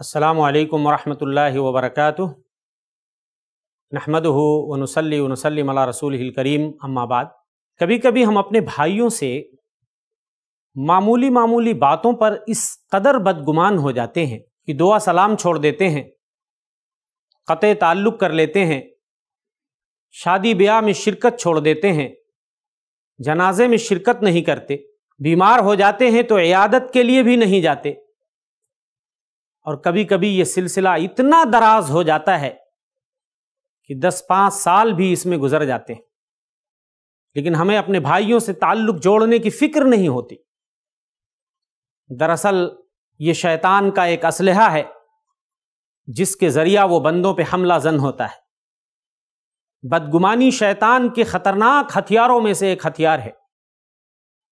असलकम वरहमल वबरक नहमद वनसली वनसलम रसूल करीम अम्माबाद कभी कभी हम अपने भाइयों से मामूली मामूली बातों पर इस कदर बदगुमान हो जाते हैं कि दुआ सलाम छोड़ देते हैं क़त ताल्लुक़ कर लेते हैं शादी ब्याह में शिरकत छोड़ देते हैं जनाजे में शिरकत नहीं करते बीमार हो जाते हैं तो इयादत के लिए भी नहीं जाते और कभी कभी ये सिलसिला इतना दराज हो जाता है कि दस पाँच साल भी इसमें गुजर जाते हैं लेकिन हमें अपने भाइयों से ताल्लुक जोड़ने की फिक्र नहीं होती दरअसल ये शैतान का एक असलहा है जिसके ज़रिया वो बंदों पे हमला जन होता है बदगुमानी शैतान के ख़तरनाक हथियारों में से एक हथियार है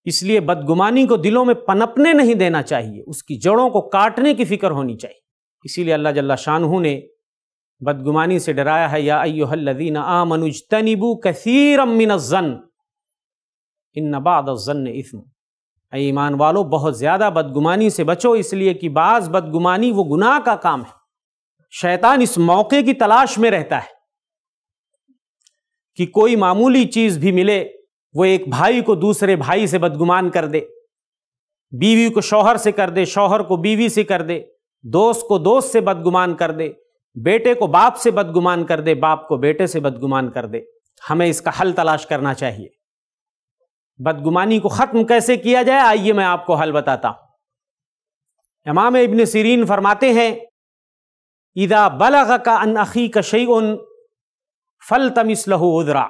इसलिए बदगुमानी को दिलों में पनपने नहीं देना चाहिए उसकी जड़ों को काटने की फिक्र होनी चाहिए इसीलिए अल्लाह जल्ला शाहू ने बदगुमानी से डराया है या अयोहल्लिन आ मनुज तनिबू कसीर जन इन जन इसम ईमान वालो बहुत ज़्यादा बदगुमानी से बचो इसलिए कि बाज़ बदगुमानी वो गुनाह का काम है शैतान इस मौके की तलाश में रहता है कि कोई मामूली चीज़ भी मिले वो एक भाई को दूसरे भाई से बदगुमान कर दे बीवी को शौहर से कर दे शौहर को बीवी से कर दे दोस्त को दोस्त से बदगुमान कर दे बेटे को बाप से बदगुमान कर दे बाप को बेटे से बदगुमान कर दे हमें इसका हल तलाश करना चाहिए बदगुमानी को ख़त्म कैसे किया जाए आइए मैं आपको हल बताता हूं इमाम इबन सीरीन फरमाते हैं इदा बलग का अन अखी का शई उन फल तमिसल उदरा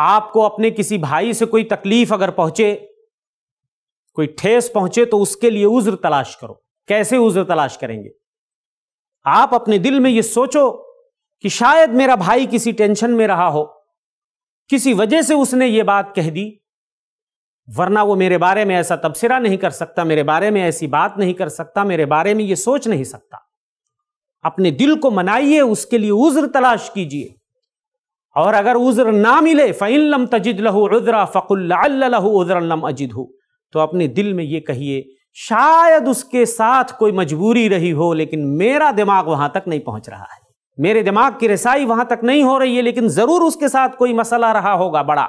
आपको अपने किसी भाई से कोई तकलीफ अगर पहुंचे कोई ठेस पहुंचे तो उसके लिए उज्र तलाश करो कैसे उज्र तलाश करेंगे आप अपने दिल में यह सोचो कि शायद मेरा भाई किसी टेंशन में रहा हो किसी वजह से उसने ये बात कह दी वरना वो मेरे बारे में ऐसा तबसरा नहीं कर सकता मेरे बारे में ऐसी बात नहीं कर सकता मेरे बारे में ये सोच नहीं सकता अपने दिल को मनाइए उसके लिए उज्र तलाश कीजिए और अगर उज्र ना मिले फ़ैलम तजिद लहू उजरा फ़कुल्लहू उजर अजिद हो तो अपने दिल में ये कहिए शायद उसके साथ कोई मजबूरी रही हो लेकिन मेरा दिमाग वहाँ तक नहीं पहुँच रहा है मेरे दिमाग की रसाई वहाँ तक नहीं हो रही है लेकिन ज़रूर उसके साथ कोई मसला रहा होगा बड़ा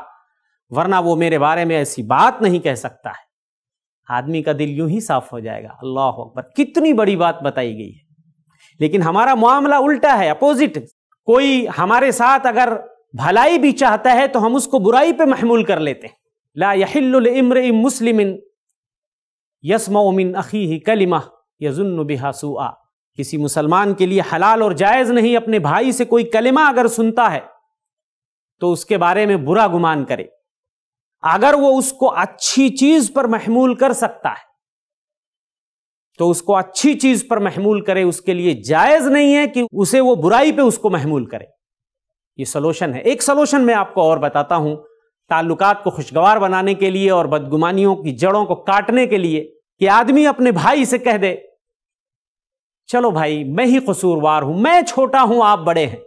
वरना वो मेरे बारे में ऐसी बात नहीं कह सकता है आदमी का दिल यूं ही साफ हो जाएगा अल्लाह अकबर कितनी बड़ी बात बताई गई है लेकिन हमारा मामला उल्टा है अपोजिट कोई हमारे साथ अगर भलाई भी चाहता है तो हम उसको बुराई पे महमूल कर लेते हैं ला यहिल्लमर मुस्लिम यसमिन अखी ही कलिमा यजुन बिहासुआ किसी मुसलमान के लिए हलाल और जायज़ नहीं अपने भाई से कोई कलिमा अगर सुनता है तो उसके बारे में बुरा गुमान करे अगर वो उसको अच्छी चीज़ पर महमूल कर सकता है तो उसको अच्छी चीज़ पर महमूल करे उसके लिए जायज़ नहीं है कि उसे वो बुराई पे उसको महमूल करे ये सलूशन है एक सलूशन मैं आपको और बताता हूं ताल्लुकात को खुशगवार बनाने के लिए और बदगुमानियों की जड़ों को काटने के लिए कि आदमी अपने भाई से कह दे चलो भाई मैं ही कसूरवार हूं मैं छोटा हूं आप बड़े हैं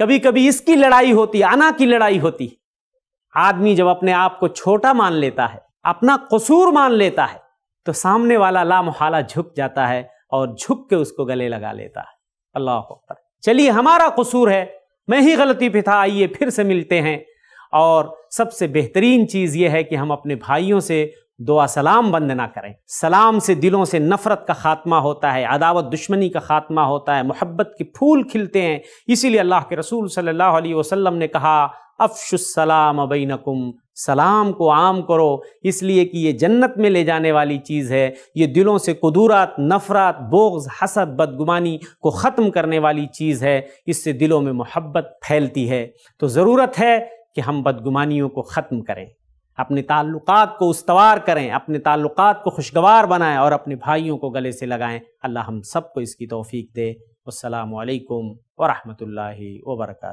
कभी कभी इसकी लड़ाई होती आना की लड़ाई होती आदमी जब अपने आप को छोटा मान लेता है अपना कसूर मान लेता है तो सामने वाला लामोहाला झुक जाता है और झुक के उसको गले लगा लेता है अल्लाह चलिए हमारा कसूर है मैं ही गलती पे था आइए फिर से मिलते हैं और सबसे बेहतरीन चीज़ यह है कि हम अपने भाइयों से दुआ सलाम बंद ना करें सलाम से दिलों से नफ़रत का ख़ात्मा होता है अदावत दुश्मनी का ख़ात्मा होता है मोहब्बत के फूल खिलते हैं इसीलिए अल्लाह के रसूल सल्लल्लाहु अलैहि वसल्लम ने कहा अफशुसलाम अबैनकुम सलाम को आम करो इसलिए कि ये जन्नत में ले जाने वाली चीज़ है ये दिलों से कदूरात नफरत बोग्ज़ हसद बदगुमानी को ख़त्म करने वाली चीज़ है इससे दिलों में मोहब्बत फैलती है तो ज़रूरत है कि हम बदगुमानियों को ख़त्म करें अपने ताल्लुकात को उसवार करें अपने ताल्लुकात को खुशगवार बनाएं और अपने भाइयों को गले से लगाएं अल्लाह हम सबको इसकी तौफीक दे असलकम वरहमल वर्का